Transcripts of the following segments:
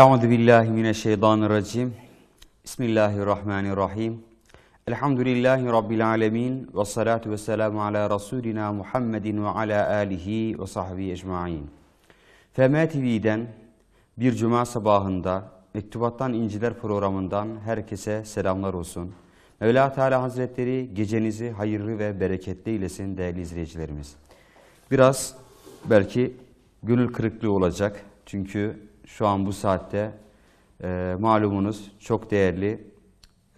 Euzu billahi mineşşeytanirracim. Bismillahirrahmanirrahim. Elhamdülillahi rabbil alamin ve salatu vesselamu ala rasulina Muhammedin ve ala alihi ve sahbihi ecmaîn. FM TV'den bir cuma sabahında Mektubattan İnciler programından herkese selamlar olsun. Mevla Teala Hazretleri gecenizi hayırlı ve bereketli eylesin değerli izleyicilerimiz. Biraz belki gönül kırıklığı olacak. Çünkü şu an bu saatte e, malumunuz çok değerli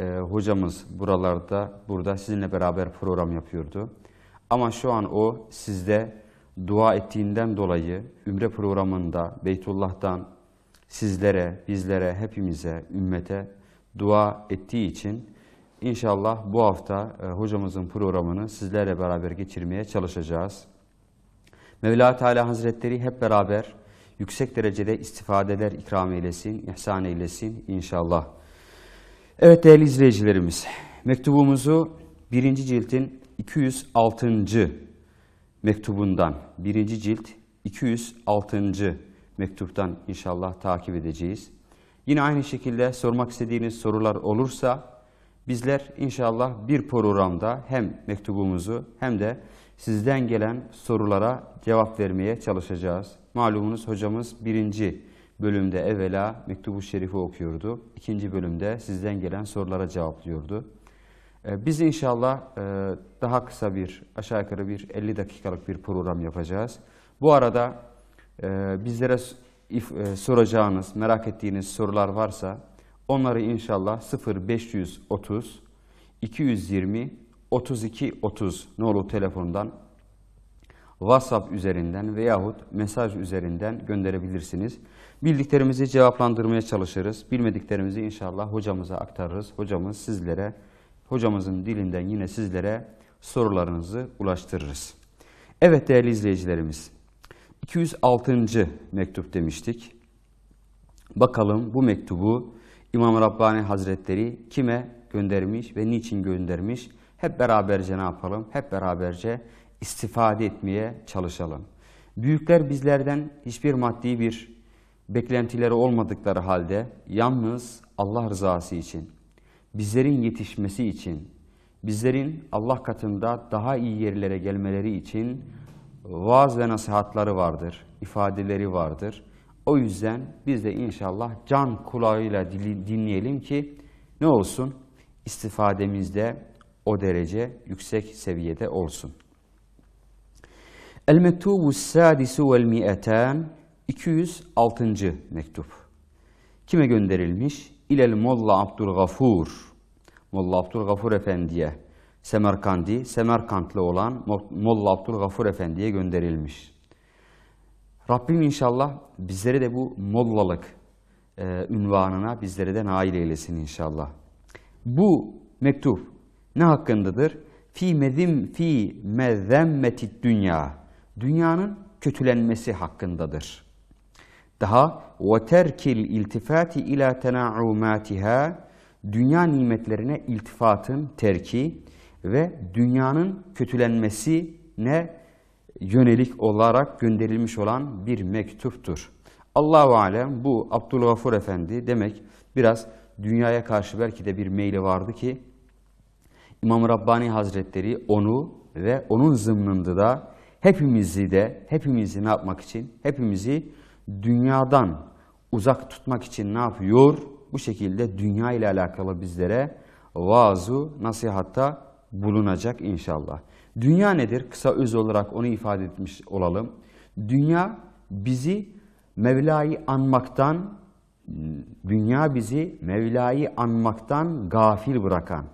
e, hocamız buralarda, burada sizinle beraber program yapıyordu. Ama şu an o sizde dua ettiğinden dolayı Ümre programında Beytullah'tan sizlere, bizlere, hepimize, ümmete dua ettiği için inşallah bu hafta e, hocamızın programını sizlerle beraber geçirmeye çalışacağız. Mevla Teala Hazretleri hep beraber yüksek derecede istifadeler ikram eylesin, ihsan eylesin inşallah. Evet değerli izleyicilerimiz, mektubumuzu birinci ciltin 206. mektubundan, birinci cilt 206. mektuptan inşallah takip edeceğiz. Yine aynı şekilde sormak istediğiniz sorular olursa bizler inşallah bir programda hem mektubumuzu hem de sizden gelen sorulara cevap vermeye çalışacağız. Malumunuz hocamız birinci bölümde evvela mektubu şerifi okuyordu. İkinci bölümde sizden gelen sorulara cevaplıyordu. Ee, biz inşallah e, daha kısa bir, aşağı yukarı bir 50 dakikalık bir program yapacağız. Bu arada e, bizlere e, soracağınız, merak ettiğiniz sorular varsa onları inşallah 0530 220 32 30 nolu telefondan WhatsApp üzerinden veyahut mesaj üzerinden gönderebilirsiniz. Bildiklerimizi cevaplandırmaya çalışırız. Bilmediklerimizi inşallah hocamıza aktarırız. Hocamız sizlere, hocamızın dilinden yine sizlere sorularınızı ulaştırırız. Evet değerli izleyicilerimiz, 206. mektup demiştik. Bakalım bu mektubu İmam Rabbani Hazretleri kime göndermiş ve niçin göndermiş? Hep beraberce ne yapalım? Hep beraberce istifade etmeye çalışalım. Büyükler bizlerden hiçbir maddi bir beklentileri olmadıkları halde yalnız Allah rızası için, bizlerin yetişmesi için, bizlerin Allah katında daha iyi yerlere gelmeleri için vaaz ve nasihatları vardır, ifadeleri vardır. O yüzden biz de inşallah can kulağıyla dinleyelim ki ne olsun? İstifademizde o derece yüksek seviyede olsun. El-Mektubu Sadisu vel Mi'eten 206. mektup. Kime gönderilmiş? İlel Molla Abdülgafur. Molla Abdülgafur Efendi'ye. Semerkandi, Semerkantlı olan Molla Abdülgafur Efendi'ye gönderilmiş. Rabbim inşallah bizleri de bu mollalık e, ünvanına bizleri de nail eylesin inşallah. Bu mektup ne hakkındadır? Fi medim fi mezzemmeti dünya dünyanın kötülenmesi hakkındadır. Daha ve terkil iltifati ila tenaumatiha dünya nimetlerine iltifatın terki ve dünyanın kötülenmesine yönelik olarak gönderilmiş olan bir mektuptur. Allahu alem bu Abdülgafur Efendi demek biraz dünyaya karşı belki de bir meyli vardı ki İmam Rabbani Hazretleri onu ve onun zımnında da hepimizi de, hepimizi ne yapmak için? Hepimizi dünyadan uzak tutmak için ne yapıyor? Bu şekilde dünya ile alakalı bizlere vaazu, nasihatta bulunacak inşallah. Dünya nedir? Kısa öz olarak onu ifade etmiş olalım. Dünya bizi Mevla'yı anmaktan, dünya bizi Mevla'yı anmaktan gafil bırakan,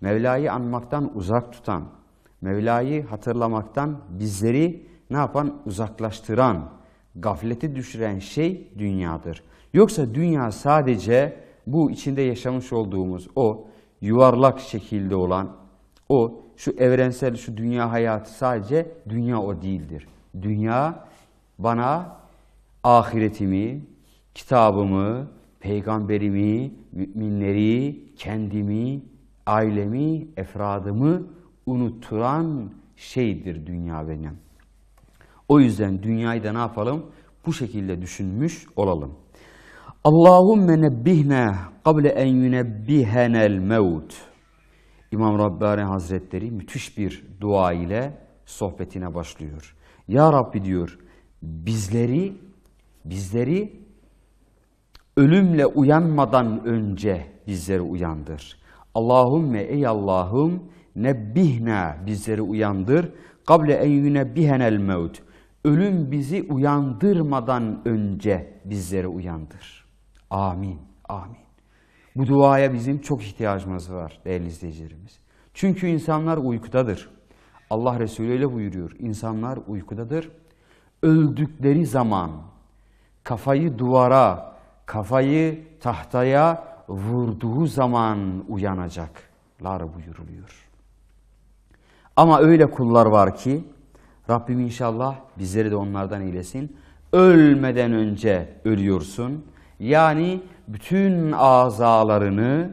Mevla'yı anmaktan uzak tutan, Mevla'yı hatırlamaktan bizleri ne yapan? Uzaklaştıran, gafleti düşüren şey dünyadır. Yoksa dünya sadece bu içinde yaşamış olduğumuz o yuvarlak şekilde olan o şu evrensel şu dünya hayatı sadece dünya o değildir. Dünya bana ahiretimi, kitabımı, peygamberimi, müminleri, kendimi, ailemi, efradımı unuturan şeydir dünya benim. O yüzden dünyayı da ne yapalım? Bu şekilde düşünmüş olalım. Allahümme nebbihne kable en yünebbihenel mevt. İmam Rabbani Hazretleri müthiş bir dua ile sohbetine başlıyor. Ya Rabbi diyor bizleri bizleri ölümle uyanmadan önce bizleri uyandır. Allahümme ey Allah'ım nebbihna bizleri uyandır. Kable en yünebbihenel mevt. Ölüm bizi uyandırmadan önce bizleri uyandır. Amin. Amin. Bu duaya bizim çok ihtiyacımız var değerli izleyicilerimiz. Çünkü insanlar uykudadır. Allah Resulü öyle buyuruyor. İnsanlar uykudadır. Öldükleri zaman kafayı duvara, kafayı tahtaya vurduğu zaman uyanacaklar buyuruluyor. Ama öyle kullar var ki Rabbim inşallah bizleri de onlardan eylesin. Ölmeden önce ölüyorsun. Yani bütün azalarını,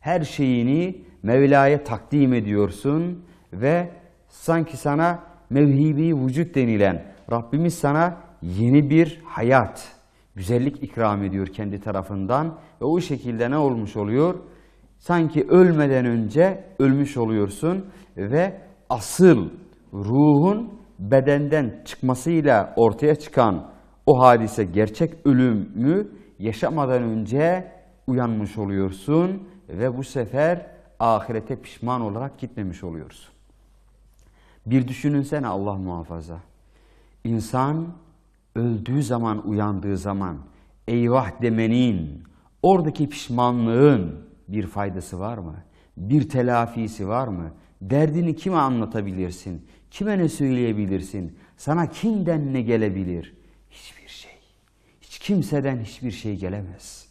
her şeyini Mevla'ya takdim ediyorsun ve sanki sana mevhibi vücut denilen Rabbimiz sana yeni bir hayat, güzellik ikram ediyor kendi tarafından ve o şekilde ne olmuş oluyor? Sanki ölmeden önce ölmüş oluyorsun ve asıl ruhun bedenden çıkmasıyla ortaya çıkan o hadise gerçek ölümü yaşamadan önce uyanmış oluyorsun ve bu sefer ahirete pişman olarak gitmemiş oluyorsun. Bir düşünün sen Allah muhafaza. İnsan öldüğü zaman, uyandığı zaman eyvah demenin, oradaki pişmanlığın bir faydası var mı? Bir telafisi var mı? Derdini kime anlatabilirsin? Kime ne söyleyebilirsin? Sana kimden ne gelebilir? Hiçbir şey. Hiç kimseden hiçbir şey gelemez.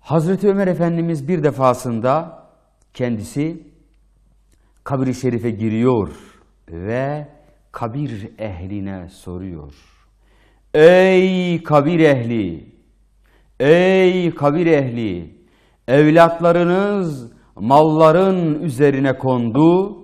Hazreti Ömer Efendimiz bir defasında kendisi kabri şerife giriyor ve kabir ehline soruyor. Ey kabir ehli! Ey kabir ehli! Evlatlarınız malların üzerine kondu,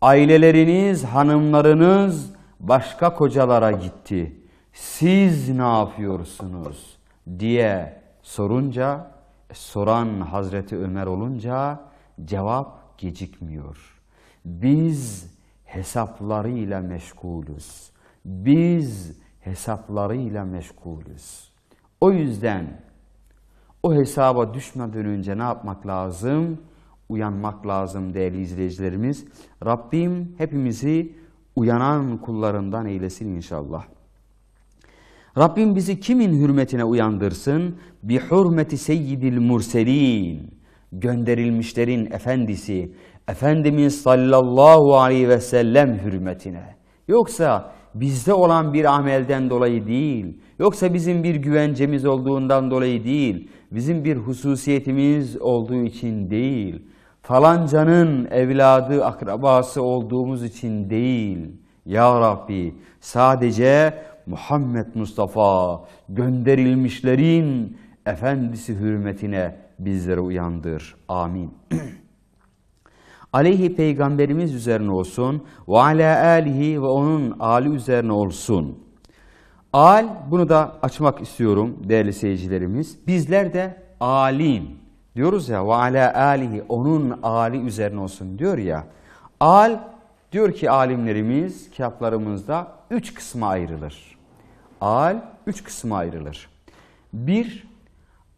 aileleriniz, hanımlarınız başka kocalara gitti. Siz ne yapıyorsunuz diye sorunca, e, soran Hazreti Ömer olunca cevap gecikmiyor. Biz hesaplarıyla meşgulüz. Biz hesaplarıyla meşgulüz. O yüzden o hesaba düşmeden önce ne yapmak lazım? Uyanmak lazım değerli izleyicilerimiz. Rabbim hepimizi uyanan kullarından eylesin inşallah. Rabbim bizi kimin hürmetine uyandırsın? Bi hürmeti seyyidil murselin. Gönderilmişlerin efendisi. Efendimiz sallallahu aleyhi ve sellem hürmetine. Yoksa bizde olan bir amelden dolayı değil, yoksa bizim bir güvencemiz olduğundan dolayı değil, bizim bir hususiyetimiz olduğu için değil, falancanın evladı, akrabası olduğumuz için değil. Ya Rabbi sadece Muhammed Mustafa gönderilmişlerin efendisi hürmetine bizleri uyandır. Amin. Aleyhi peygamberimiz üzerine olsun ve ala alihi ve onun ali üzerine olsun. Al, bunu da açmak istiyorum değerli seyircilerimiz. Bizler de alim diyoruz ya ve ala alihi onun ali üzerine olsun diyor ya. Al diyor ki alimlerimiz kitaplarımızda üç kısma ayrılır. Al üç kısma ayrılır. Bir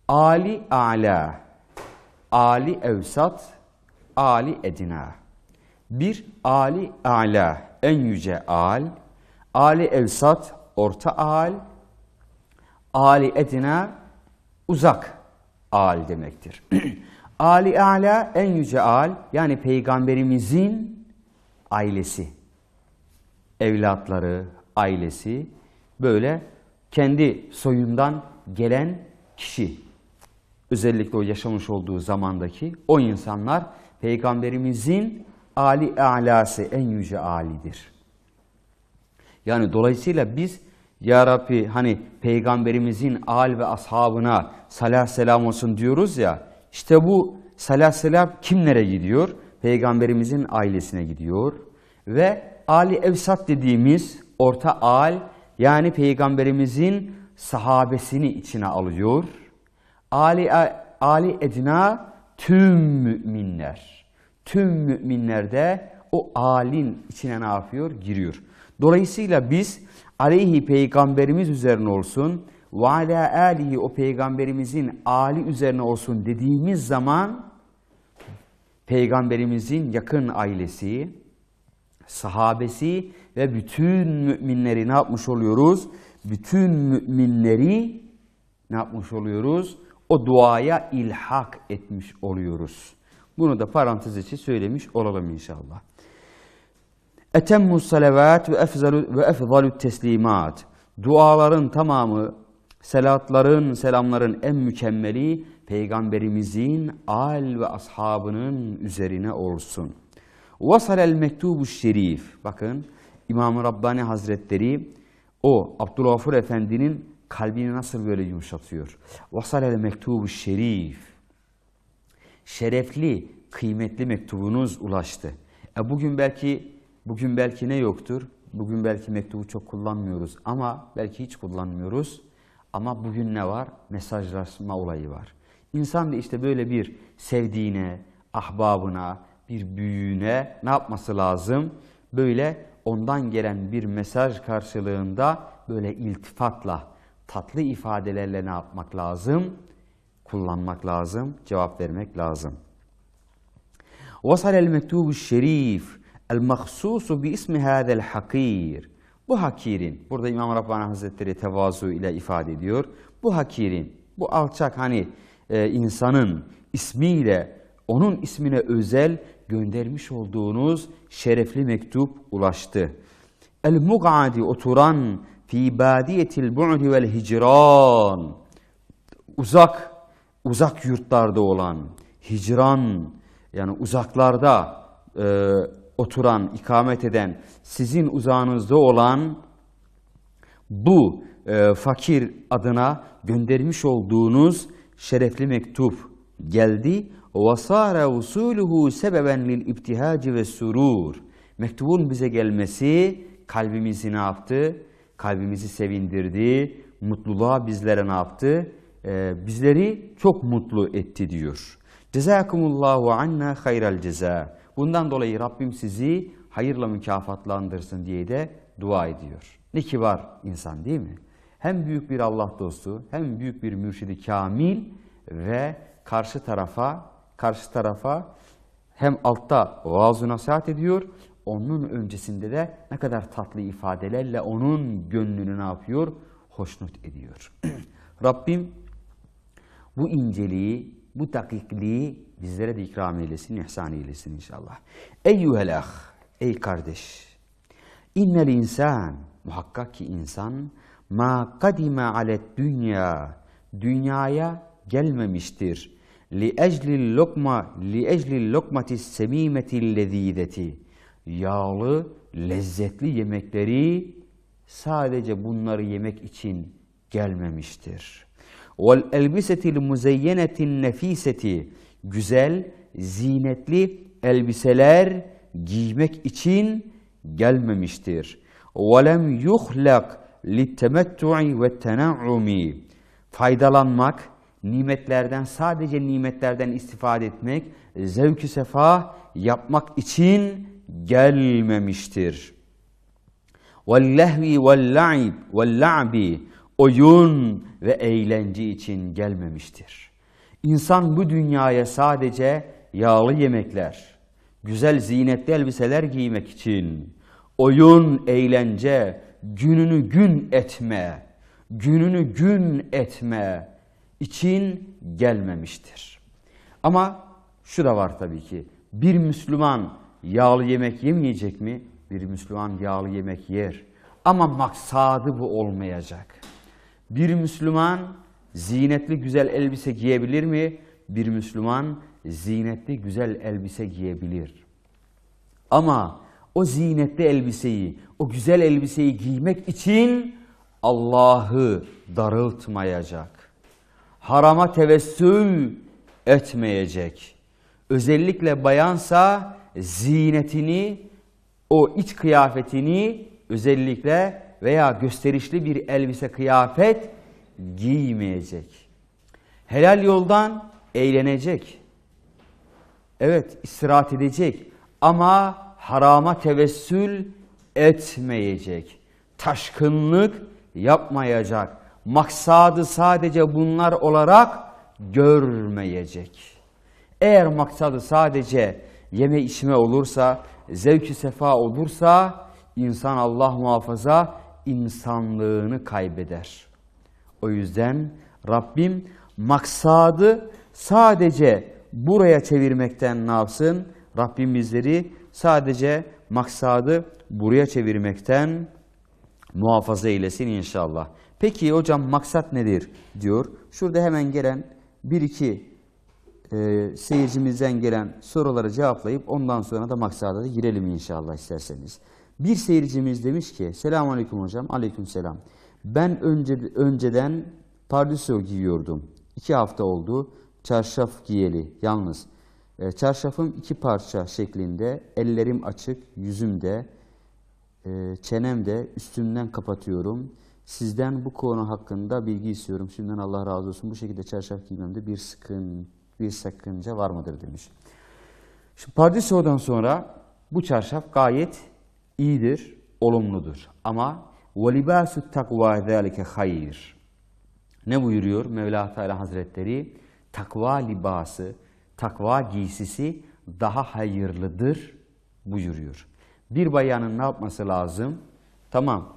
ali ala ali evsat ali edina. Bir ali ala en yüce al ali evsat orta al, ali edina uzak al demektir. ali ala en yüce al yani peygamberimizin ailesi, evlatları, ailesi böyle kendi soyundan gelen kişi. Özellikle o yaşamış olduğu zamandaki o insanlar peygamberimizin ali alası en yüce alidir. Yani dolayısıyla biz Ya Rabbi hani peygamberimizin al ve ashabına salah selam olsun diyoruz ya işte bu salah selam kimlere gidiyor? Peygamberimizin ailesine gidiyor ve Ali Evsat dediğimiz orta al yani peygamberimizin sahabesini içine alıyor. Ali, Ali Edna tüm müminler. Tüm müminlerde o alin içine ne yapıyor? Giriyor. Dolayısıyla biz aleyhi peygamberimiz üzerine olsun, ve alâ âlihi o peygamberimizin Ali üzerine olsun dediğimiz zaman peygamberimizin yakın ailesi, sahabesi ve bütün müminleri ne yapmış oluyoruz? Bütün müminleri ne yapmış oluyoruz? O duaya ilhak etmiş oluyoruz. Bunu da parantez içi söylemiş olalım inşallah. Etemmu salavat ve efzalu ve efzalu teslimat. Duaların tamamı, selatların, selamların en mükemmeli peygamberimizin al ve ashabının üzerine olsun. Vasal el mektubu şerif. Bakın İmam-ı Rabbani Hazretleri o Abdülgafur Efendi'nin kalbini nasıl böyle yumuşatıyor. Vasal el mektubu şerif. Şerefli, kıymetli mektubunuz ulaştı. E bugün belki Bugün belki ne yoktur? Bugün belki mektubu çok kullanmıyoruz ama belki hiç kullanmıyoruz. Ama bugün ne var? Mesajlaşma olayı var. İnsan da işte böyle bir sevdiğine, ahbabına, bir büyüğüne ne yapması lazım? Böyle ondan gelen bir mesaj karşılığında böyle iltifatla, tatlı ifadelerle ne yapmak lazım? Kullanmak lazım, cevap vermek lazım. وَصَلَ الْمَكْتُوبُ الشَّرِيفِ El maksusu bi ismi hadel hakir. Bu hakirin, burada İmam Rabbani Hazretleri tevazu ile ifade ediyor. Bu hakirin, bu alçak hani e, insanın ismiyle, onun ismine özel göndermiş olduğunuz şerefli mektup ulaştı. El mugadi oturan fi badiyetil bu'di vel hicran. Uzak, uzak yurtlarda olan, hicran yani uzaklarda e, oturan, ikamet eden, sizin uzağınızda olan bu e, fakir adına göndermiş olduğunuz şerefli mektup geldi. وَصَارَ وُسُولُهُ سَبَبًا لِلْاِبْتِهَاجِ وَالسُّرُورِ Mektubun bize gelmesi kalbimizi ne yaptı? Kalbimizi sevindirdi. Mutluluğa bizlere ne yaptı? Ee, bizleri çok mutlu etti diyor. Cezakumullahu anna hayral ceza. Bundan dolayı Rabbim sizi hayırla mükafatlandırsın diye de dua ediyor. Ne ki var insan değil mi? Hem büyük bir Allah dostu, hem büyük bir mürşidi kamil ve karşı tarafa, karşı tarafa hem altta vaaz-ı nasihat ediyor, onun öncesinde de ne kadar tatlı ifadelerle onun gönlünü ne yapıyor? Hoşnut ediyor. Rabbim bu inceliği, bu dakikliği bizlere de ikram eylesin, ihsan eylesin inşallah. Eyyühel ah, ey kardeş. İnnel insan, muhakkak ki insan, ma kadime alet dünya, dünyaya gelmemiştir. Li eclil lokma, li eclil lokmati semimeti lezideti. Yağlı, lezzetli yemekleri sadece bunları yemek için gelmemiştir. Vel elbisetil muzeyyenetin nefiseti. Güzel, zinetli elbiseler giymek için gelmemiştir. Velem yuhlak littemettu'i ve tena'umi. Faydalanmak, nimetlerden sadece nimetlerden istifade etmek, zevk sefa yapmak için gelmemiştir. Ve ve وَاللَّهْوِ وَاللَّعِبِ وَاللَّعْبِ oyun ve eğlence için gelmemiştir. İnsan bu dünyaya sadece yağlı yemekler, güzel zinetli elbiseler giymek için, oyun, eğlence, gününü gün etme, gününü gün etme için gelmemiştir. Ama şu da var tabii ki, bir Müslüman yağlı yemek yemeyecek mi? Bir Müslüman yağlı yemek yer. Ama maksadı bu olmayacak. Bir Müslüman zinetli güzel elbise giyebilir mi? Bir Müslüman zinetli güzel elbise giyebilir. Ama o zinetli elbiseyi, o güzel elbiseyi giymek için Allah'ı darıltmayacak. Harama tevessül etmeyecek. Özellikle bayansa zinetini, o iç kıyafetini özellikle veya gösterişli bir elbise kıyafet giymeyecek. Helal yoldan eğlenecek. Evet istirahat edecek ama harama tevessül etmeyecek. Taşkınlık yapmayacak. Maksadı sadece bunlar olarak görmeyecek. Eğer maksadı sadece yeme içme olursa, zevki sefa olursa insan Allah muhafaza insanlığını kaybeder. O yüzden Rabbim maksadı sadece buraya çevirmekten ne yapsın? Rabbim bizleri sadece maksadı buraya çevirmekten muhafaza eylesin inşallah. Peki hocam maksat nedir diyor. Şurada hemen gelen bir iki e, seyircimizden gelen soruları cevaplayıp ondan sonra da maksada da girelim inşallah isterseniz. Bir seyircimiz demiş ki selamun aleyküm hocam aleyküm selam. Ben önce, önceden pardüsyo giyiyordum. İki hafta oldu çarşaf giyeli yalnız. E, çarşafım iki parça şeklinde ellerim açık yüzümde e, çenemde üstümden kapatıyorum. Sizden bu konu hakkında bilgi istiyorum. Şimdiden Allah razı olsun. Bu şekilde çarşaf giymemde bir sıkın bir sakınca var mıdır demiş. Şimdi pardüsyodan sonra bu çarşaf gayet iyidir, olumludur. Ama وَلِبَاسُ takva ذَٰلِكَ hayır. Ne buyuruyor Mevla Teala Hazretleri? Takva libası, takva giysisi daha hayırlıdır buyuruyor. Bir bayanın ne yapması lazım? Tamam,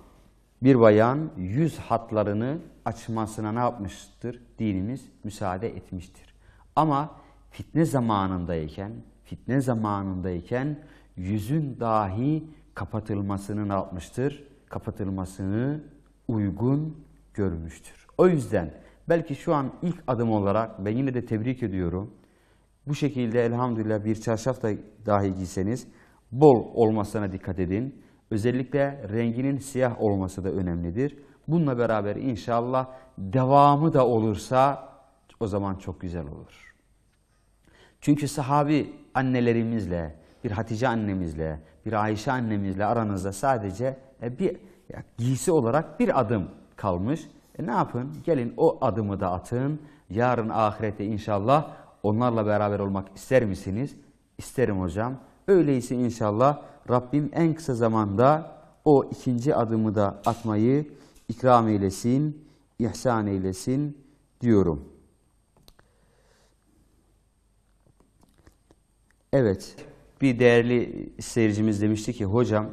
bir bayan yüz hatlarını açmasına ne yapmıştır? Dinimiz müsaade etmiştir. Ama fitne zamanındayken, fitne zamanındayken yüzün dahi kapatılmasını ne yapmıştır? Kapatılmasını uygun görmüştür. O yüzden belki şu an ilk adım olarak ben yine de tebrik ediyorum. Bu şekilde elhamdülillah bir çarşaf da dahi giyseniz bol olmasına dikkat edin. Özellikle renginin siyah olması da önemlidir. Bununla beraber inşallah devamı da olursa o zaman çok güzel olur. Çünkü sahabi annelerimizle, bir Hatice annemizle, bir Ayşe annemizle aranızda sadece e, bir giysi olarak bir adım kalmış. E, ne yapın? Gelin o adımı da atın. Yarın ahirette inşallah onlarla beraber olmak ister misiniz? İsterim hocam. Öyleyse inşallah Rabbim en kısa zamanda o ikinci adımı da atmayı ikram eylesin, ihsan eylesin diyorum. Evet. Bir değerli seyircimiz demişti ki hocam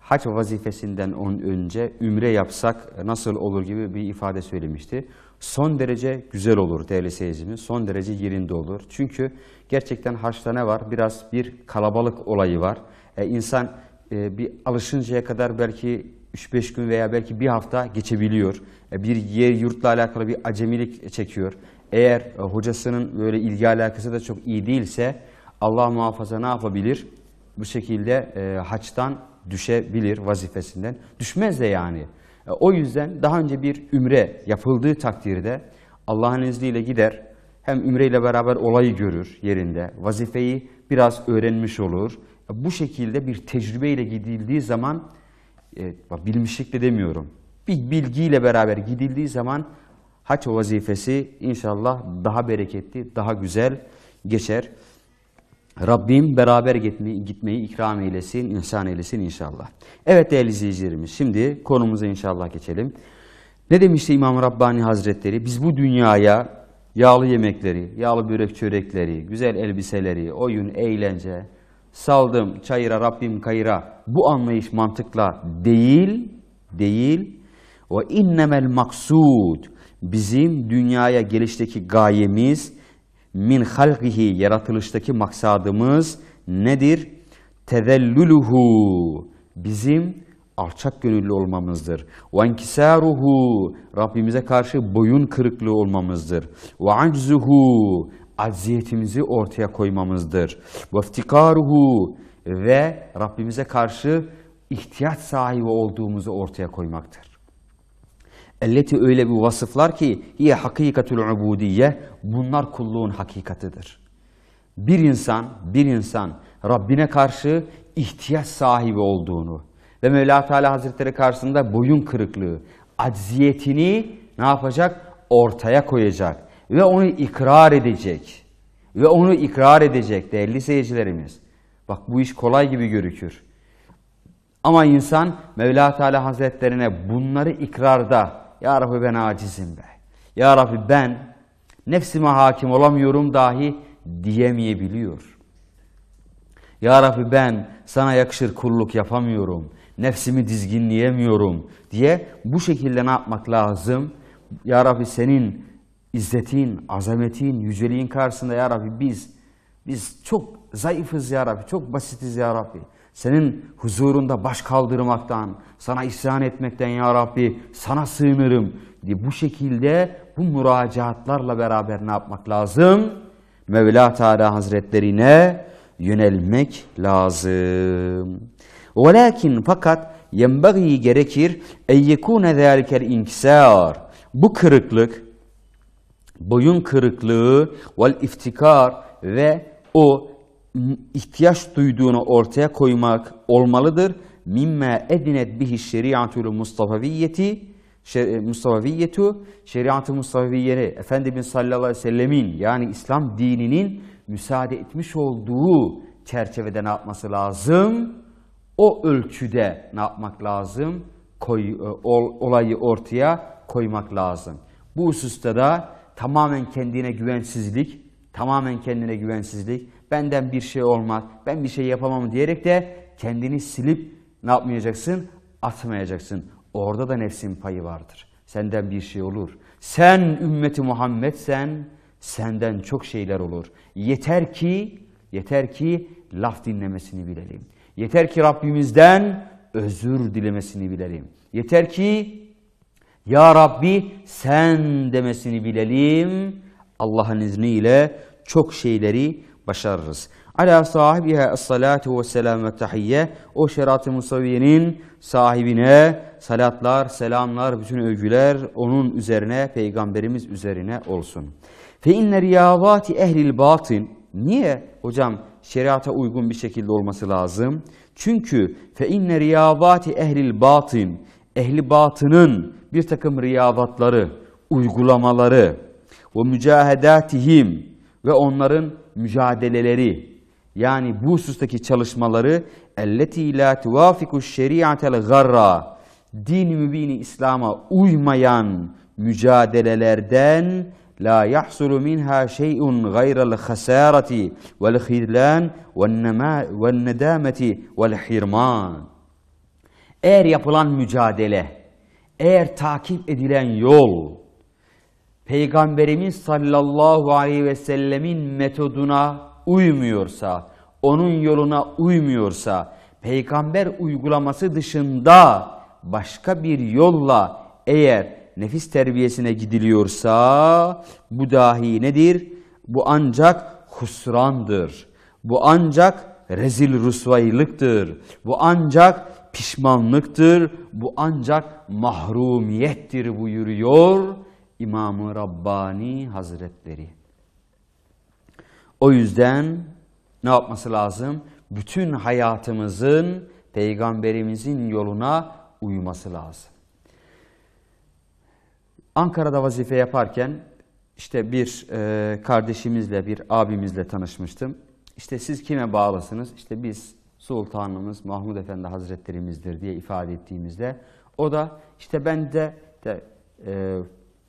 haç vazifesinden on önce ümre yapsak nasıl olur gibi bir ifade söylemişti. Son derece güzel olur değerli seyircimiz. Son derece yerinde olur. Çünkü gerçekten haçta ne var? Biraz bir kalabalık olayı var. E, insan e, bir alışıncaya kadar belki 3-5 gün veya belki bir hafta geçebiliyor. E, bir yer yurtla alakalı bir acemilik çekiyor. Eğer e, hocasının böyle ilgi alakası da çok iyi değilse Allah muhafaza ne yapabilir? Bu şekilde e, haçtan düşebilir vazifesinden. Düşmez de yani. E, o yüzden daha önce bir ümre yapıldığı takdirde Allah'ın izniyle gider. Hem ümreyle beraber olayı görür yerinde. Vazifeyi biraz öğrenmiş olur. E, bu şekilde bir tecrübeyle gidildiği zaman, e, bilmişlikle demiyorum, bir bilgiyle beraber gidildiği zaman haç vazifesi inşallah daha bereketli, daha güzel geçer. Rabbim beraber gitmeyi, gitmeyi ikram eylesin, insan eylesin inşallah. Evet değerli izleyicilerimiz şimdi konumuza inşallah geçelim. Ne demişti İmam Rabbani Hazretleri? Biz bu dünyaya yağlı yemekleri, yağlı börek çörekleri, güzel elbiseleri, oyun, eğlence, saldım çayıra Rabbim kayıra bu anlayış mantıkla değil, değil. O innemel maksud bizim dünyaya gelişteki gayemiz min halkihi yaratılıştaki maksadımız nedir? Tevelluluhu bizim alçak gönüllü olmamızdır. Ve ruhu, Rabbimize karşı boyun kırıklığı olmamızdır. Ve aczuhu acziyetimizi ortaya koymamızdır. Ve iftikaruhu ve Rabbimize karşı ihtiyaç sahibi olduğumuzu ortaya koymaktır. Elleti öyle bir vasıflar ki hiye hakikatül ubudiyye bunlar kulluğun hakikatidir. Bir insan, bir insan Rabbine karşı ihtiyaç sahibi olduğunu ve Mevla Teala Hazretleri karşısında boyun kırıklığı, acziyetini ne yapacak? Ortaya koyacak ve onu ikrar edecek. Ve onu ikrar edecek değerli seyircilerimiz. Bak bu iş kolay gibi görükür. Ama insan Mevla Teala Hazretlerine bunları ikrarda ya Rabbi ben acizim be. Ya Rabbi ben nefsime hakim olamıyorum dahi diyemeyebiliyor. Ya Rabbi ben sana yakışır kulluk yapamıyorum. Nefsimi dizginleyemiyorum diye bu şekilde ne yapmak lazım? Ya Rabbi senin izzetin, azametin, yüceliğin karşısında ya Rabbi biz biz çok zayıfız ya Rabbi, çok basitiz ya Rabbi senin huzurunda baş kaldırmaktan, sana isyan etmekten ya Rabbi sana sığınırım. Bu şekilde bu müracaatlarla beraber ne yapmak lazım? Mevla Teala Hazretlerine yönelmek lazım. Velakin fakat yenbagi gerekir ey yekune zâlikel inkisâr. Bu kırıklık, boyun kırıklığı, vel iftikar ve o ihtiyaç duyduğunu ortaya koymak olmalıdır. Mimme edinet bihi şeriatul Mustafaviyeti e, Mustafaviyetu şeriatı Mustafaviyeyi Efendimiz sallallahu aleyhi ve sellemin yani İslam dininin müsaade etmiş olduğu çerçevede ne yapması lazım? O ölçüde ne yapmak lazım? Koy, e, ol, olayı ortaya koymak lazım. Bu hususta da tamamen kendine güvensizlik, tamamen kendine güvensizlik, benden bir şey olmaz, ben bir şey yapamam diyerek de kendini silip ne yapmayacaksın? Atmayacaksın. Orada da nefsin payı vardır. Senden bir şey olur. Sen ümmeti Muhammedsen senden çok şeyler olur. Yeter ki, yeter ki laf dinlemesini bilelim. Yeter ki Rabbimizden özür dilemesini bilelim. Yeter ki ya Rabbi sen demesini bilelim. Allah'ın izniyle çok şeyleri başarırız. Ala sahibiha salatu ve selam ve tahiyye. O şerat-ı musaviyenin sahibine salatlar, selamlar, bütün övgüler onun üzerine, peygamberimiz üzerine olsun. Fe inne riyavati ehlil batin. Niye hocam şeriata uygun bir şekilde olması lazım? Çünkü fe inne riyavati ehlil batin. Ehli batının bir takım riyavatları, uygulamaları ve mücahedatihim ve onların mücadeleleri yani bu husustaki çalışmaları elleti la tuvafiku şeriatel garra din mübini İslam'a uymayan mücadelelerden la yahsulu minha şey'un gayra'l hasarati vel hidlan ve'n nedameti vel hirman eğer yapılan mücadele eğer takip edilen yol Peygamberimiz sallallahu aleyhi ve sellemin metoduna uymuyorsa, onun yoluna uymuyorsa, peygamber uygulaması dışında başka bir yolla eğer nefis terbiyesine gidiliyorsa bu dahi nedir? Bu ancak husrandır. Bu ancak rezil rusvaylıktır. Bu ancak pişmanlıktır. Bu ancak mahrumiyettir buyuruyor İmam-ı Rabbani Hazretleri. O yüzden ne yapması lazım? Bütün hayatımızın Peygamberimizin yoluna uyması lazım. Ankara'da vazife yaparken işte bir e, kardeşimizle, bir abimizle tanışmıştım. İşte siz kime bağlısınız? İşte biz Sultanımız Mahmud Efendi Hazretlerimizdir diye ifade ettiğimizde o da işte ben de, de e,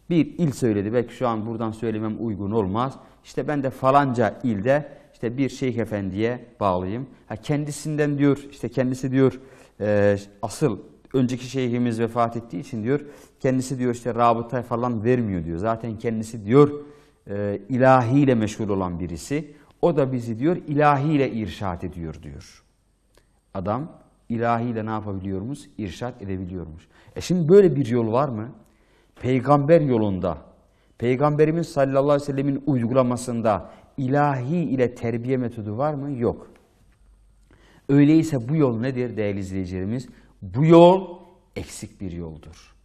bir il söyledi. Belki şu an buradan söylemem uygun olmaz. İşte ben de falanca ilde işte bir şeyh efendiye bağlıyım. Ha kendisinden diyor işte kendisi diyor e, asıl önceki şeyhimiz vefat ettiği için diyor kendisi diyor işte rabıta falan vermiyor diyor. Zaten kendisi diyor e, ilahiyle meşgul olan birisi. O da bizi diyor ilahiyle irşat ediyor diyor. Adam ilahiyle ne yapabiliyormuş? İrşat edebiliyormuş. E şimdi böyle bir yol var mı? peygamber yolunda, peygamberimiz sallallahu aleyhi ve sellemin uygulamasında ilahi ile terbiye metodu var mı? Yok. Öyleyse bu yol nedir değerli izleyicilerimiz? Bu yol eksik bir yoldur.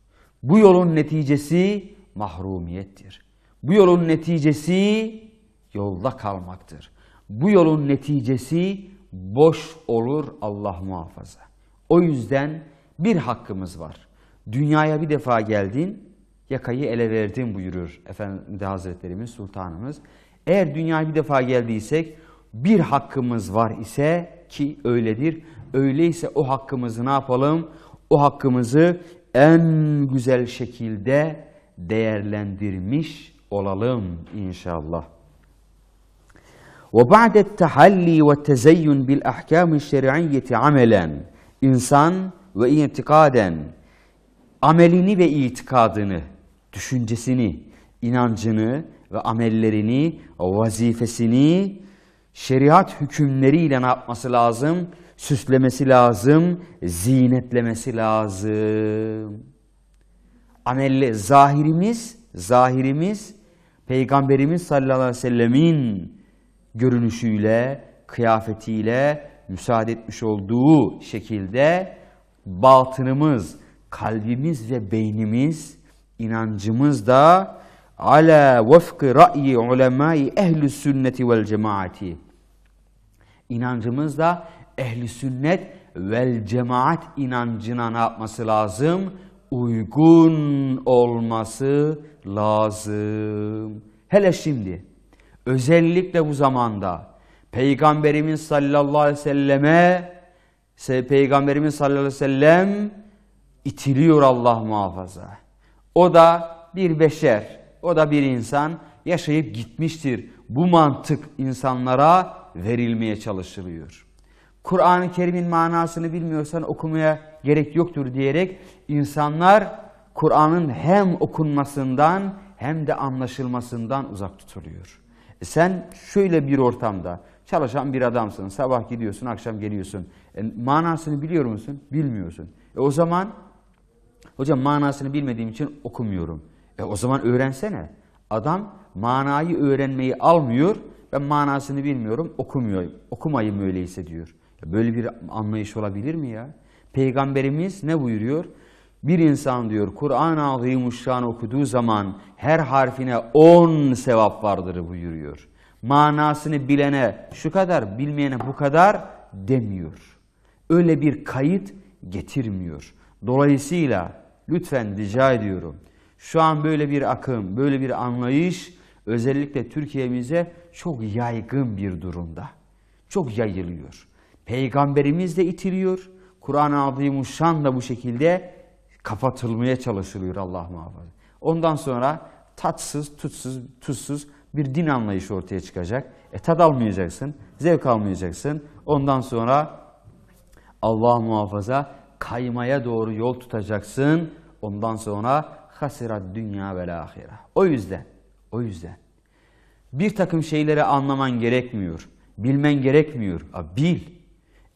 Bu yolun neticesi mahrumiyettir. Bu yolun neticesi yolda kalmaktır. Bu yolun neticesi boş olur Allah muhafaza. O yüzden bir hakkımız var. Dünyaya bir defa geldin, yakayı ele verdim buyurur Efendi Hazretlerimiz, Sultanımız. Eğer dünyaya bir defa geldiysek bir hakkımız var ise ki öyledir. Öyleyse o hakkımızı ne yapalım? O hakkımızı en güzel şekilde değerlendirmiş olalım inşallah. وبعد التحلي وَالتَّزَيُّنْ بالأحكام الشرعية عَمَلًا İnsan ve itikaden, amelini ve itikadını düşüncesini, inancını ve amellerini, vazifesini şeriat hükümleriyle ne yapması lazım? Süslemesi lazım, zinetlemesi lazım. Amelle zahirimiz, zahirimiz Peygamberimiz sallallahu aleyhi ve sellemin görünüşüyle, kıyafetiyle müsaade etmiş olduğu şekilde batınımız, kalbimiz ve beynimiz inancımız da ala vefki ra'yi ulemai ehli sünneti vel cemaati. İnancımız da ehli sünnet vel cemaat inancına ne yapması lazım? Uygun olması lazım. Hele şimdi özellikle bu zamanda Peygamberimiz sallallahu aleyhi ve selleme Peygamberimiz sallallahu aleyhi ve sellem itiliyor Allah muhafaza. O da bir beşer, o da bir insan yaşayıp gitmiştir. Bu mantık insanlara verilmeye çalışılıyor. Kur'an-ı Kerim'in manasını bilmiyorsan okumaya gerek yoktur diyerek insanlar Kur'an'ın hem okunmasından hem de anlaşılmasından uzak tutuluyor. E sen şöyle bir ortamda çalışan bir adamsın. Sabah gidiyorsun, akşam geliyorsun. E manasını biliyor musun? Bilmiyorsun. E o zaman Hocam manasını bilmediğim için okumuyorum. E o zaman öğrensene. Adam manayı öğrenmeyi almıyor. Ben manasını bilmiyorum, okumuyorum, Okumayım öyleyse diyor. Ya böyle bir anlayış olabilir mi ya? Peygamberimiz ne buyuruyor? Bir insan diyor Kur'an-ı Azimuşşan okuduğu zaman her harfine on sevap vardır buyuruyor. Manasını bilene şu kadar, bilmeyene bu kadar demiyor. Öyle bir kayıt getirmiyor. Dolayısıyla lütfen rica ediyorum. Şu an böyle bir akım, böyle bir anlayış özellikle Türkiye'mize çok yaygın bir durumda. Çok yayılıyor. Peygamberimiz de itiliyor. Kur'an-ı Azimuşşan da bu şekilde kapatılmaya çalışılıyor Allah muhafaza. Ondan sonra tatsız, tutsuz, tutsuz bir din anlayışı ortaya çıkacak. E tad almayacaksın, zevk almayacaksın. Ondan sonra Allah muhafaza kaymaya doğru yol tutacaksın. Ondan sonra hasirat dünya ve ahire. O yüzden, o yüzden bir takım şeyleri anlaman gerekmiyor. Bilmen gerekmiyor. Bil.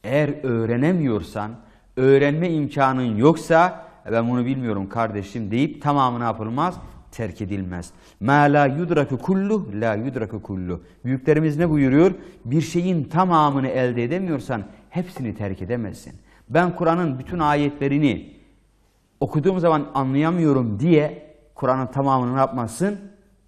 Eğer öğrenemiyorsan, öğrenme imkanın yoksa e, ben bunu bilmiyorum kardeşim deyip tamamı yapılmaz? Terk edilmez. Ma la yudraku kullu la yudraku kullu. Büyüklerimiz ne buyuruyor? Bir şeyin tamamını elde edemiyorsan hepsini terk edemezsin ben Kur'an'ın bütün ayetlerini okuduğum zaman anlayamıyorum diye Kur'an'ın tamamını yapmasın?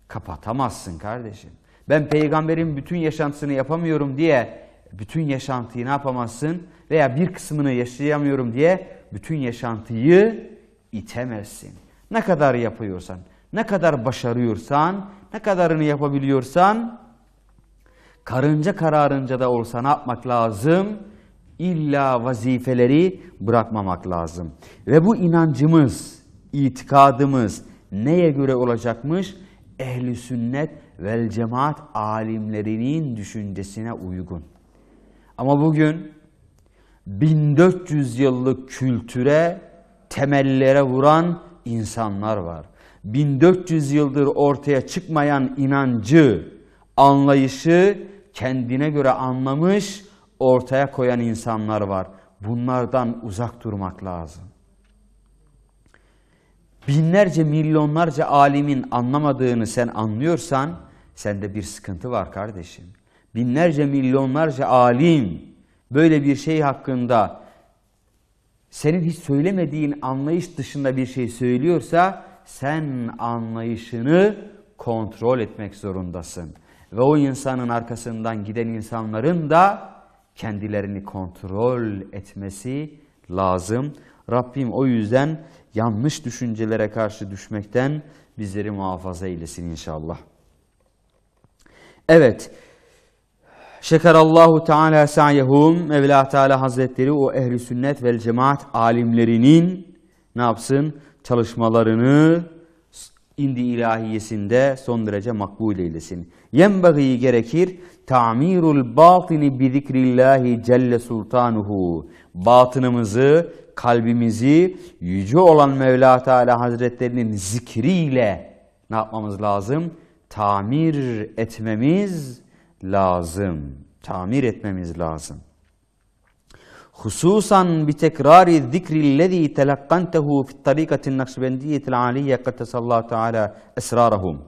Kapatamazsın kardeşim. Ben peygamberin bütün yaşantısını yapamıyorum diye bütün yaşantıyı ne yapamazsın? Veya bir kısmını yaşayamıyorum diye bütün yaşantıyı itemezsin. Ne kadar yapıyorsan, ne kadar başarıyorsan, ne kadarını yapabiliyorsan karınca kararınca da olsa ne yapmak lazım? illa vazifeleri bırakmamak lazım. Ve bu inancımız, itikadımız neye göre olacakmış? Ehli sünnet ve cemaat alimlerinin düşüncesine uygun. Ama bugün 1400 yıllık kültüre, temellere vuran insanlar var. 1400 yıldır ortaya çıkmayan inancı, anlayışı kendine göre anlamış ortaya koyan insanlar var. Bunlardan uzak durmak lazım. Binlerce, milyonlarca alimin anlamadığını sen anlıyorsan, sende bir sıkıntı var kardeşim. Binlerce, milyonlarca alim böyle bir şey hakkında senin hiç söylemediğin anlayış dışında bir şey söylüyorsa, sen anlayışını kontrol etmek zorundasın. Ve o insanın arkasından giden insanların da kendilerini kontrol etmesi lazım. Rabbim o yüzden yanlış düşüncelere karşı düşmekten bizleri muhafaza eylesin inşallah. Evet. şeker Allahu Teala sayehum Mevla Teala Hazretleri o ehli sünnet vel cemaat alimlerinin ne yapsın? Çalışmalarını indi ilahiyesinde son derece makbul eylesin. Yenbeği gerekir tamirul batini bi zikrillahi celle sultanuhu. Batınımızı, kalbimizi yüce olan Mevla Teala Hazretlerinin zikriyle ne yapmamız lazım? Tamir etmemiz lazım. Tamir etmemiz lazım hususan bi tekrari zikrillezî telakkantehu fit tarikatin nakşibendiyyetil aliyye kattesallahu teala esrarahum.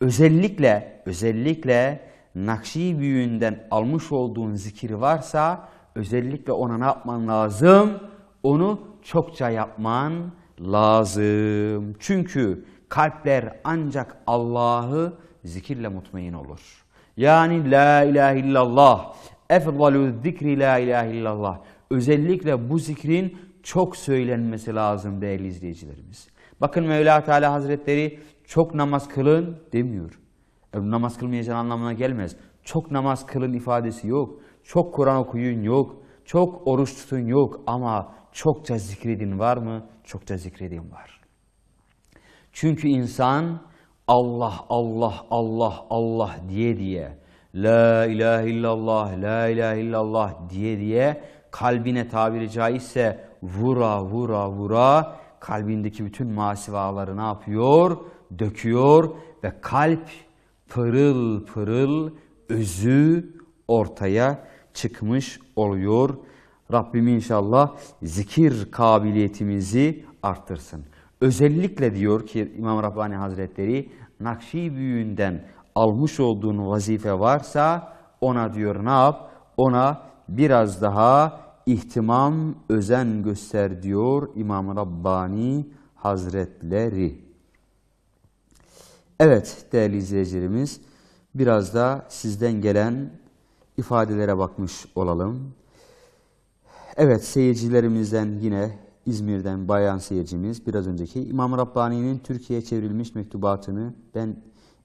Özellikle, özellikle Nakşi büyüğünden almış olduğun zikir varsa özellikle ona ne yapman lazım? Onu çokça yapman lazım. Çünkü kalpler ancak Allah'ı zikirle mutmain olur. Yani la ilahe illallah, efdalu zikri la ilahe illallah özellikle bu zikrin çok söylenmesi lazım değerli izleyicilerimiz. Bakın Mevla Teala Hazretleri çok namaz kılın demiyor. E, namaz kılmayacağın anlamına gelmez. Çok namaz kılın ifadesi yok. Çok Kur'an okuyun yok. Çok oruç tutun yok ama çokça zikredin var mı? Çokça zikredin var. Çünkü insan Allah, Allah, Allah, Allah diye diye La ilahe illallah, la ilahe illallah diye diye kalbine tabiri caizse vura vura vura kalbindeki bütün masivaları ne yapıyor? Döküyor ve kalp pırıl pırıl özü ortaya çıkmış oluyor. Rabbim inşallah zikir kabiliyetimizi arttırsın. Özellikle diyor ki İmam Rabbani Hazretleri Nakşi büyüğünden almış olduğun vazife varsa ona diyor ne yap? Ona biraz daha ihtimam, özen göster diyor İmam Rabbani Hazretleri. Evet değerli izleyicilerimiz biraz da sizden gelen ifadelere bakmış olalım. Evet seyircilerimizden yine İzmir'den bayan seyircimiz biraz önceki İmam Rabbani'nin Türkiye'ye çevrilmiş mektubatını ben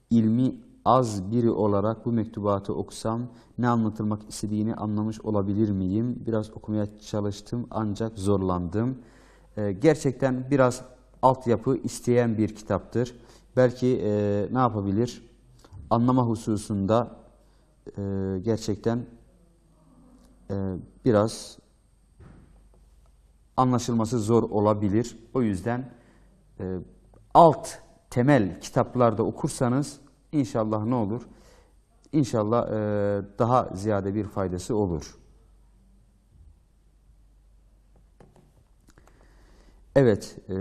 ilmi az biri olarak bu mektubatı okusam ne anlatılmak istediğini anlamış olabilir miyim? Biraz okumaya çalıştım ancak zorlandım. E, gerçekten biraz altyapı isteyen bir kitaptır. Belki e, ne yapabilir? Anlama hususunda e, gerçekten e, biraz anlaşılması zor olabilir. O yüzden e, alt temel kitaplarda okursanız İnşallah ne olur? İnşallah e, daha ziyade bir faydası olur. Evet, e,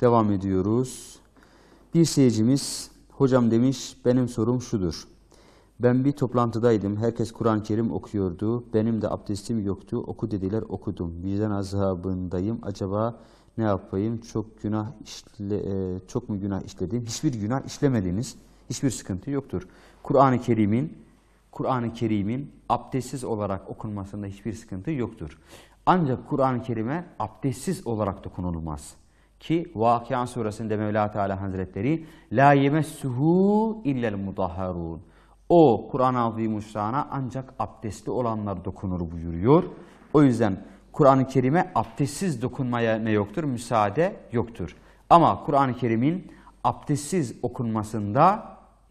devam ediyoruz. Bir seyircimiz, hocam demiş, benim sorum şudur. Ben bir toplantıdaydım, herkes Kur'an-ı Kerim okuyordu, benim de abdestim yoktu, oku dediler okudum. Vicdan azabındayım, acaba ne yapayım? Çok günah işle, e, çok mu günah işledim? Hiçbir günah işlemediğiniz hiçbir sıkıntı yoktur. Kur'an-ı Kerim'in Kur'an-ı Kerim'in abdestsiz olarak okunmasında hiçbir sıkıntı yoktur. Ancak Kur'an-ı Kerim'e abdestsiz olarak dokunulmaz. Ki Vakıan suresinde Mevla Teala Hazretleri la yemessuhu illel mudahharun. O Kur'an-ı Azimuşşan'a ancak abdestli olanlar dokunur buyuruyor. O yüzden Kur'an-ı Kerim'e abdestsiz dokunmaya ne yoktur? Müsaade yoktur. Ama Kur'an-ı Kerim'in abdestsiz okunmasında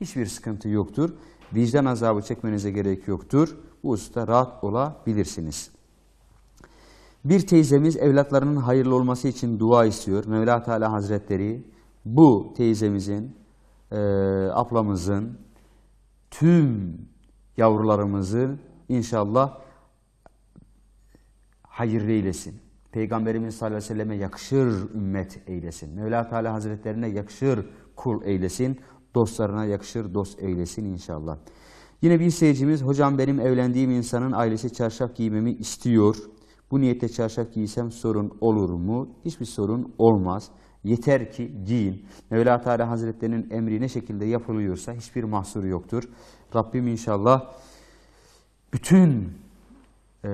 hiçbir sıkıntı yoktur. Vicdan azabı çekmenize gerek yoktur. Bu hususta rahat olabilirsiniz. Bir teyzemiz evlatlarının hayırlı olması için dua istiyor. Mevla Teala Hazretleri bu teyzemizin, e, ablamızın, tüm yavrularımızı inşallah hayırlı eylesin. Peygamberimiz sallallahu aleyhi ve selleme yakışır ümmet eylesin. Mevla Teala Hazretlerine yakışır kul eylesin. Dostlarına yakışır dost eylesin inşallah. Yine bir seyircimiz, hocam benim evlendiğim insanın ailesi çarşaf giymemi istiyor. Bu niyette çarşaf giysem sorun olur mu? Hiçbir sorun olmaz. Yeter ki giyin. Mevla Teala Hazretlerinin emri ne şekilde yapılıyorsa hiçbir mahsuru yoktur. Rabbim inşallah bütün ee,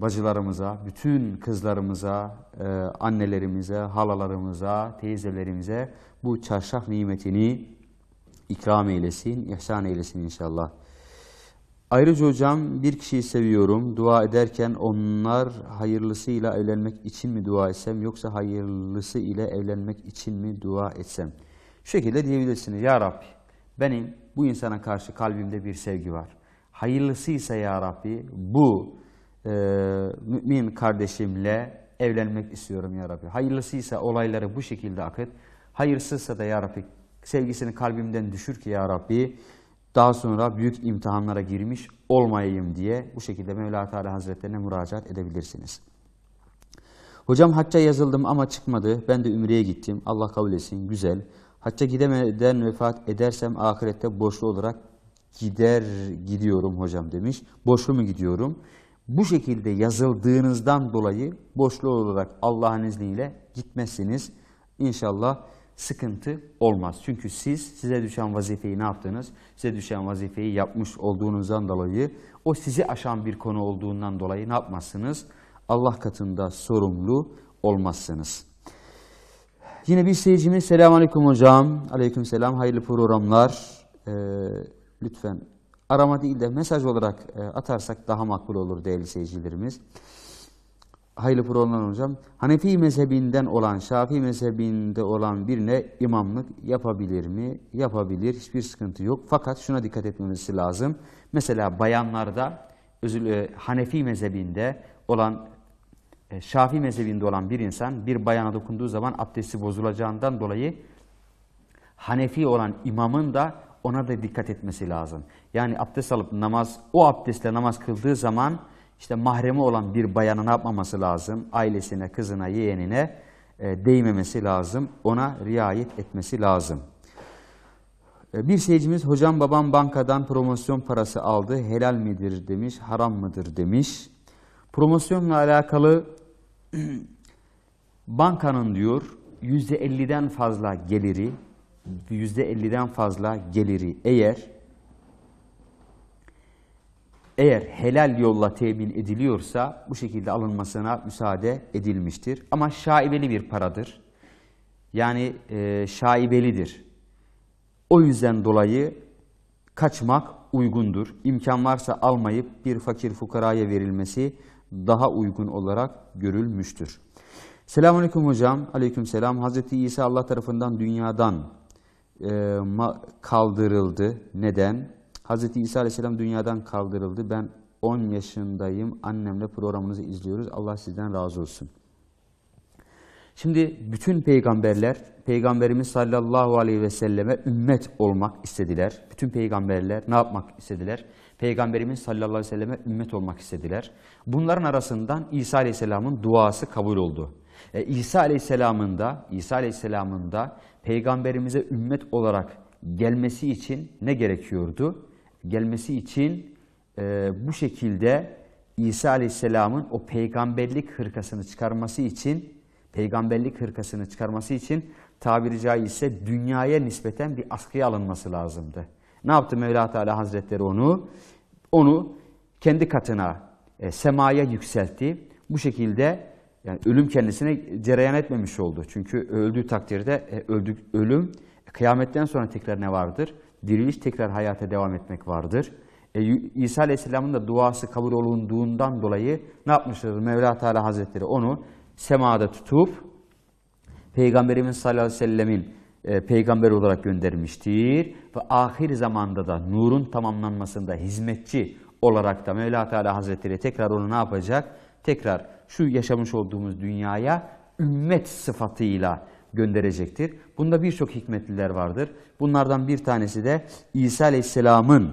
bacılarımıza, bütün kızlarımıza, e, annelerimize, halalarımıza, teyzelerimize bu çarşaf nimetini ikram eylesin, ihsan eylesin inşallah. Ayrıca hocam bir kişiyi seviyorum. Dua ederken onlar hayırlısıyla evlenmek için mi dua etsem yoksa hayırlısı ile evlenmek için mi dua etsem? Şu şekilde diyebilirsiniz. Ya Rabbi benim bu insana karşı kalbimde bir sevgi var. Hayırlısıysa ya Rabbi bu e, mümin kardeşimle evlenmek istiyorum ya Rabbi. Hayırlısıysa olayları bu şekilde akıt. Hayırsızsa da ya Rabbi sevgisini kalbimden düşür ki ya Rabbi daha sonra büyük imtihanlara girmiş olmayayım diye bu şekilde Mevla Teala Hazretlerine müracaat edebilirsiniz. Hocam hacca yazıldım ama çıkmadı. Ben de Ümre'ye gittim. Allah kabul etsin. Güzel. Hacca gidemeden vefat edersem ahirette borçlu olarak gider gidiyorum hocam demiş. Borçlu mu gidiyorum? bu şekilde yazıldığınızdan dolayı boşlu olarak Allah'ın izniyle gitmezsiniz. İnşallah sıkıntı olmaz. Çünkü siz size düşen vazifeyi ne yaptınız? Size düşen vazifeyi yapmış olduğunuzdan dolayı o sizi aşan bir konu olduğundan dolayı ne yapmazsınız? Allah katında sorumlu olmazsınız. Yine bir seyircimiz Selamünaleyküm hocam. Aleykümselam. hayırlı programlar. Ee, lütfen arama değil de mesaj olarak e, atarsak daha makbul olur değerli seyircilerimiz. Hayırlı Furlan Hocam, Hanefi mezhebinden olan, Şafii mezhebinde olan birine imamlık yapabilir mi? Yapabilir, hiçbir sıkıntı yok. Fakat şuna dikkat etmemiz lazım. Mesela bayanlarda, özür, e, Hanefi mezhebinde olan, e, Şafii mezhebinde olan bir insan bir bayana dokunduğu zaman abdesti bozulacağından dolayı Hanefi olan imamın da ona da dikkat etmesi lazım yani abdest alıp namaz, o abdestle namaz kıldığı zaman işte mahremi olan bir bayanın yapmaması lazım? Ailesine, kızına, yeğenine e, değmemesi lazım. Ona riayet etmesi lazım. E, bir seyircimiz hocam babam bankadan promosyon parası aldı. Helal midir demiş, haram mıdır demiş. Promosyonla alakalı bankanın diyor %50'den fazla geliri %50'den fazla geliri eğer eğer helal yolla temin ediliyorsa bu şekilde alınmasına müsaade edilmiştir. Ama şaibeli bir paradır. Yani e, şaibelidir. O yüzden dolayı kaçmak uygundur. İmkan varsa almayıp bir fakir fukaraya verilmesi daha uygun olarak görülmüştür. Selamünaleyküm hocam. aleyküm selam. Hazreti İsa Allah tarafından dünyadan e, kaldırıldı. Neden? Hazreti İsa Aleyhisselam dünyadan kaldırıldı. Ben 10 yaşındayım. Annemle programınızı izliyoruz. Allah sizden razı olsun. Şimdi bütün peygamberler, Peygamberimiz sallallahu aleyhi ve selleme ümmet olmak istediler. Bütün peygamberler ne yapmak istediler? Peygamberimiz sallallahu aleyhi ve selleme ümmet olmak istediler. Bunların arasından İsa aleyhisselamın duası kabul oldu. E, İsa aleyhisselamın da, İsa aleyhisselamın da peygamberimize ümmet olarak gelmesi için ne gerekiyordu? gelmesi için e, bu şekilde İsa Aleyhisselam'ın o peygamberlik hırkasını çıkarması için peygamberlik hırkasını çıkarması için tabiri caizse dünyaya nispeten bir askıya alınması lazımdı. Ne yaptı Mevla Teala Hazretleri onu? Onu kendi katına, e, semaya yükseltti. Bu şekilde yani ölüm kendisine cereyan etmemiş oldu. Çünkü öldüğü takdirde e, öldük, ölüm kıyametten sonra tekrar ne vardır? diriliş tekrar hayata devam etmek vardır. E, İsa Aleyhisselam'ın da duası kabul olunduğundan dolayı ne yapmıştır? Mevla Teala Hazretleri onu semada tutup Peygamberimiz sallallahu aleyhi ve sellemin e, peygamber olarak göndermiştir. Ve ahir zamanda da nurun tamamlanmasında hizmetçi olarak da Mevla Teala Hazretleri tekrar onu ne yapacak? Tekrar şu yaşamış olduğumuz dünyaya ümmet sıfatıyla gönderecektir. Bunda birçok hikmetliler vardır. Bunlardan bir tanesi de İsa Aleyhisselam'ın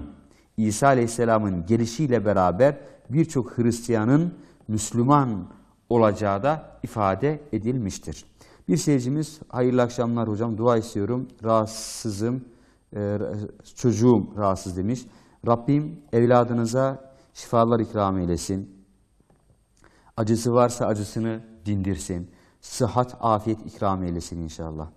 İsa Aleyhisselam'ın gelişiyle beraber birçok Hristiyanın Müslüman olacağı da ifade edilmiştir. Bir seyircimiz hayırlı akşamlar hocam dua istiyorum. Rahatsızım, e, çocuğum rahatsız demiş. Rabbim evladınıza şifalar ikram eylesin. Acısı varsa acısını dindirsin sıhhat, afiyet ikram eylesin inşallah.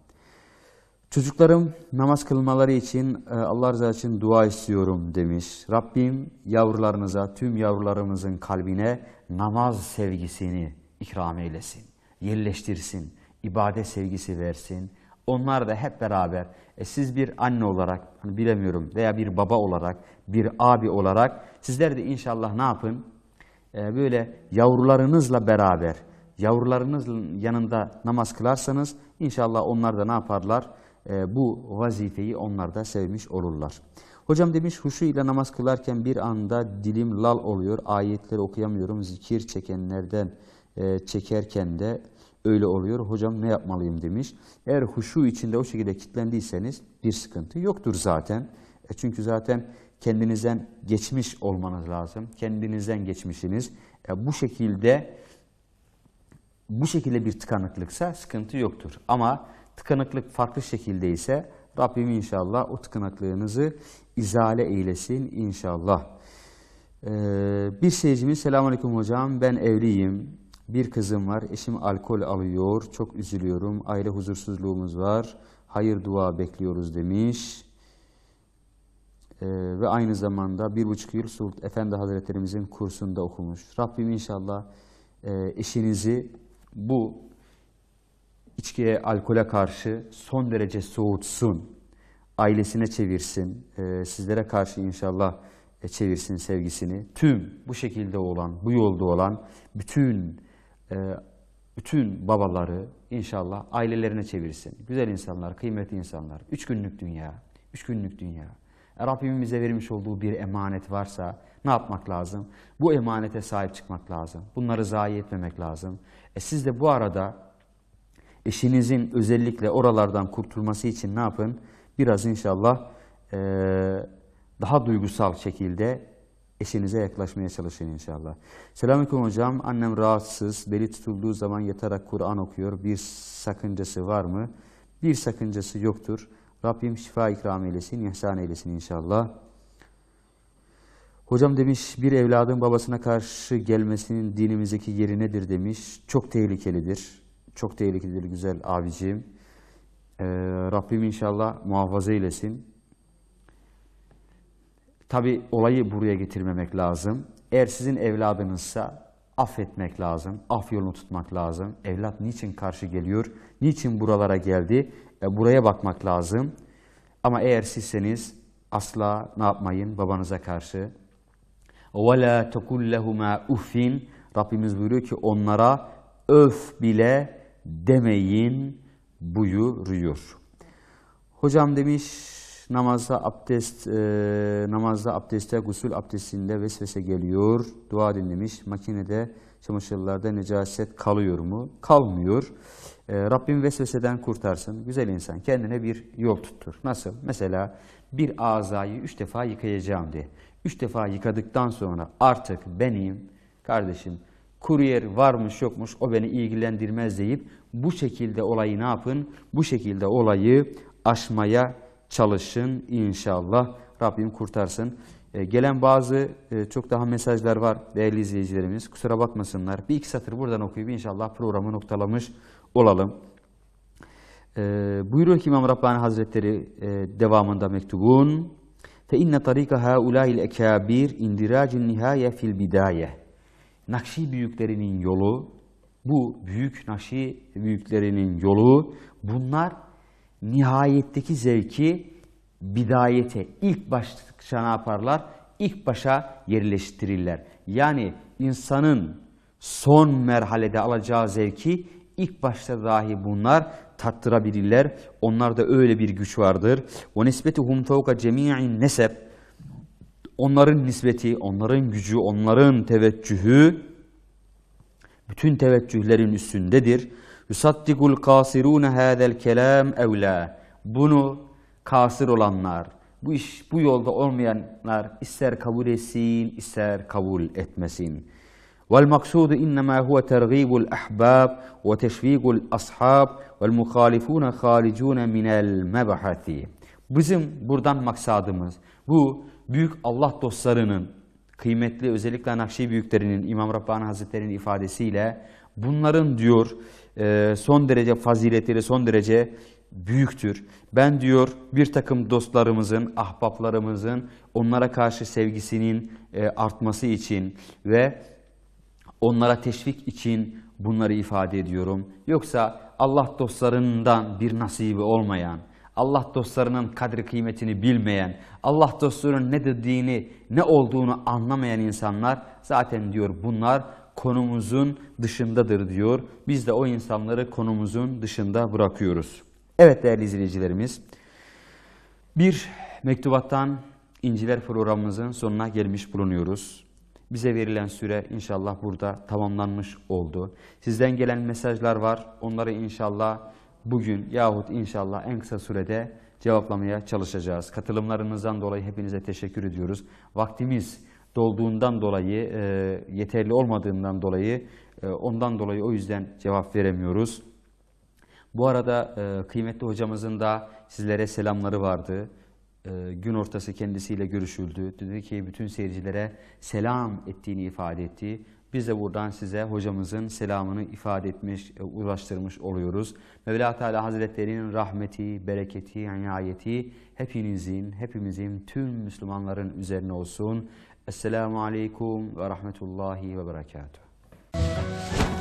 Çocuklarım namaz kılmaları için e, Allah rızası için dua istiyorum demiş. Rabbim yavrularınıza, tüm yavrularımızın kalbine namaz sevgisini ikram eylesin, yerleştirsin, ibadet sevgisi versin. Onlar da hep beraber e, siz bir anne olarak hani bilemiyorum veya bir baba olarak, bir abi olarak sizler de inşallah ne yapın? E, böyle yavrularınızla beraber yavrularınızın yanında namaz kılarsanız inşallah onlar da ne yaparlar? E, bu vazifeyi onlar da sevmiş olurlar. Hocam demiş huşu ile namaz kılarken bir anda dilim lal oluyor. Ayetleri okuyamıyorum. Zikir çekenlerden e, çekerken de öyle oluyor. Hocam ne yapmalıyım demiş. Eğer huşu içinde o şekilde kitlendiyseniz bir sıkıntı yoktur zaten. E çünkü zaten kendinizden geçmiş olmanız lazım. Kendinizden geçmişsiniz. E bu şekilde bu şekilde bir tıkanıklıksa sıkıntı yoktur. Ama tıkanıklık farklı şekilde ise Rabbim inşallah o tıkanıklığınızı izale eylesin inşallah. Ee, bir seyircimiz selamünaleyküm hocam ben evliyim. Bir kızım var eşim alkol alıyor çok üzülüyorum aile huzursuzluğumuz var. Hayır dua bekliyoruz demiş. Ee, ve aynı zamanda bir buçuk yıl Sultan Efendi Hazretlerimizin kursunda okumuş. Rabbim inşallah e, eşinizi bu içkiye, alkole karşı son derece soğutsun, ailesine çevirsin, e, sizlere karşı inşallah e, çevirsin sevgisini. Tüm bu şekilde olan, bu yolda olan bütün e, bütün babaları inşallah ailelerine çevirsin. Güzel insanlar, kıymetli insanlar. Üç günlük dünya, üç günlük dünya. E, Rabbimimize vermiş olduğu bir emanet varsa ne yapmak lazım? Bu emanete sahip çıkmak lazım. Bunları zayi etmemek lazım. E siz de bu arada eşinizin özellikle oralardan kurtulması için ne yapın? Biraz inşallah e, daha duygusal şekilde eşinize yaklaşmaya çalışın inşallah. Selamünaleyküm hocam. Annem rahatsız, beli tutulduğu zaman yatarak Kur'an okuyor. Bir sakıncası var mı? Bir sakıncası yoktur. Rabbim şifa ikram eylesin, ihsan eylesin inşallah. Hocam demiş bir evladın babasına karşı gelmesinin dinimizdeki yeri nedir demiş. Çok tehlikelidir. Çok tehlikelidir güzel abiciğim. Ee, Rabbim inşallah muhafaza eylesin. Tabi olayı buraya getirmemek lazım. Eğer sizin evladınızsa affetmek lazım. Af yolunu tutmak lazım. Evlat niçin karşı geliyor? Niçin buralara geldi? E, buraya bakmak lazım. Ama eğer sizseniz asla ne yapmayın babanıza karşı وَلَا تَكُلْ لَهُمَا اُفٍ Rabbimiz buyuruyor ki onlara öf bile demeyin buyuruyor. Hocam demiş namazda abdest, e, namazda abdeste, gusül abdestinde vesvese geliyor. Dua dinlemiş. Makinede, çamaşırlarda necaset kalıyor mu? Kalmıyor. E, Rabbim vesveseden kurtarsın. Güzel insan kendine bir yol tuttur. Nasıl? Mesela bir azayı üç defa yıkayacağım diye. Üç defa yıkadıktan sonra artık benim kardeşim kuryer varmış yokmuş o beni ilgilendirmez deyip bu şekilde olayı ne yapın? Bu şekilde olayı aşmaya çalışın inşallah. Rabbim kurtarsın. Ee, gelen bazı e, çok daha mesajlar var değerli izleyicilerimiz. Kusura bakmasınlar. Bir iki satır buradan okuyup inşallah programı noktalamış olalım. Ee, buyuruyor ki İmam Rabbani Hazretleri e, devamında mektubun فَاِنَّ طَر۪يكَ هَاُولَٰئِ الْاَكَابِيرِ اِنْدِرَاجُ النِّهَايَ فِي الْبِدَايَةِ Nakşi büyüklerinin yolu, bu büyük nakşi büyüklerinin yolu, bunlar nihayetteki zevki bidayete, ilk başta ne yaparlar? İlk başa yerleştirirler. Yani insanın son merhalede alacağı zevki ilk başta dahi bunlar tattırabilirler. Onlarda öyle bir güç vardır. O nesbetuhum fevka cemi'in nesep. Onların nisbeti, onların gücü, onların teveccühü bütün teveccühlerin üstündedir. Yusaddikul kasirun hadel kelam evla. Bunu kasir olanlar, bu iş bu yolda olmayanlar ister kabul etsin, ister kabul etmesin. والمقصود إنما هو ترغيب الأحباب وتشويق الأصحاب والمخالفون خارجون من المبحث Bizim buradan maksadımız bu büyük Allah dostlarının kıymetli özellikle Nakşi büyüklerinin İmam Rabbani Hazretleri'nin ifadesiyle bunların diyor e, son derece faziletleri son derece büyüktür. Ben diyor bir takım dostlarımızın, ahbaplarımızın onlara karşı sevgisinin e, artması için ve onlara teşvik için bunları ifade ediyorum. Yoksa Allah dostlarından bir nasibi olmayan, Allah dostlarının kadri kıymetini bilmeyen, Allah dostlarının ne dediğini, ne olduğunu anlamayan insanlar zaten diyor bunlar konumuzun dışındadır diyor. Biz de o insanları konumuzun dışında bırakıyoruz. Evet değerli izleyicilerimiz, bir mektubattan İnciler programımızın sonuna gelmiş bulunuyoruz. Bize verilen süre inşallah burada tamamlanmış oldu. Sizden gelen mesajlar var. Onları inşallah bugün yahut inşallah en kısa sürede cevaplamaya çalışacağız. Katılımlarınızdan dolayı hepinize teşekkür ediyoruz. Vaktimiz dolduğundan dolayı, e, yeterli olmadığından dolayı, e, ondan dolayı o yüzden cevap veremiyoruz. Bu arada e, kıymetli hocamızın da sizlere selamları vardı. E, gün ortası kendisiyle görüşüldü. Dedi ki bütün seyircilere selam ettiğini ifade etti. Biz de buradan size hocamızın selamını ifade etmiş, e, ulaştırmış oluyoruz. Mevla Teala Hazretleri'nin rahmeti, bereketi, inayeti hepinizin, hepimizin, tüm Müslümanların üzerine olsun. Esselamu Aleyküm ve Rahmetullahi ve Berekatuhu.